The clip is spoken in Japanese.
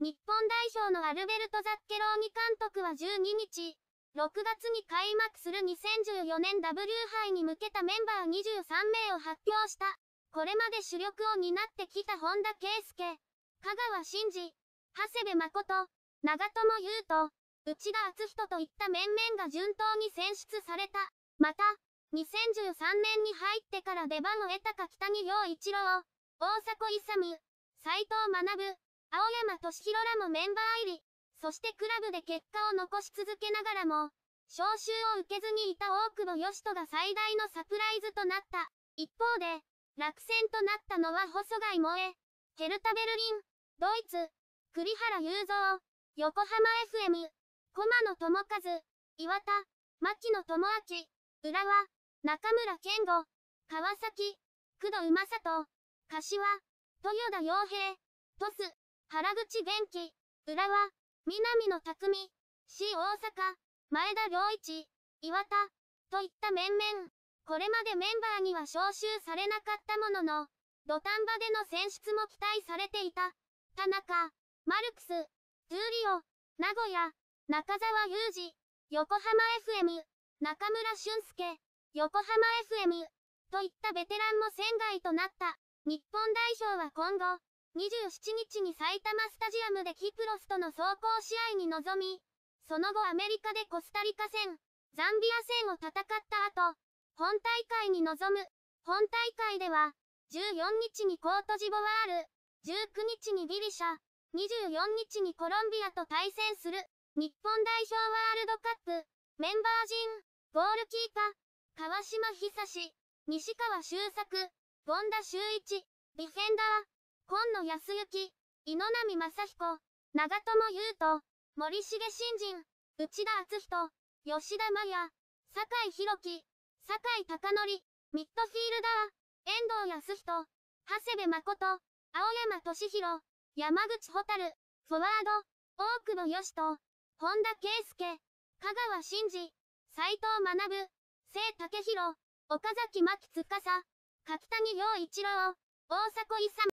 日本代表のアルベルト・ザッケローニ監督は12日、6月に開幕する2014年 W 杯に向けたメンバー23名を発表した。これまで主力を担ってきた本田圭介、香川真司、長谷部誠、長友優斗、内田篤人といった面々が順当に選出された。また、2013年に入ってから出番を得たか北に陽一郎、大迫勇、斎藤学、青山敏弘らもメンバー入り、そしてクラブで結果を残し続けながらも、招集を受けずにいた大久保義人が最大のサプライズとなった。一方で、落選となったのは細貝萌え、ヘルタ・ベルリン、ドイツ、栗原雄三、横浜 FM、駒野智和、岩田、牧野智明、浦和、中村健吾、川崎、工藤正里、柏、豊田洋平、トス、原口元気、浦和、南野匠、市大阪、前田良一、岩田、といった面々、これまでメンバーには招集されなかったものの、土壇場での選出も期待されていた、田中、マルクス、ーリオ、名古屋、中澤裕二、横浜 FM、中村俊介、横浜 FM、といったベテランも仙外となった、日本代表は今後、27日に埼玉スタジアムでキプロスとの走行試合に臨み、その後アメリカでコスタリカ戦、ザンビア戦を戦った後、本大会に臨む。本大会では、14日にコートジボワール、19日にギリシャ、24日にコロンビアと対戦する、日本代表ワールドカップ、メンバー陣、ゴールキーパー、川島久志、西川周作、権田修一、ディフェンダー、今野康之、井波正彦、長友優斗、森重新人、内田篤人、吉田麻也、酒井宏樹、酒井隆則、ミッドフィールダー、遠藤康人、長谷部誠、青山俊弘、山口蛍、フォワード、大久保嘉人、本田圭佑、香川真司、斎藤学、聖武弘、岡崎牧司、柿谷陽一郎、大迫勇。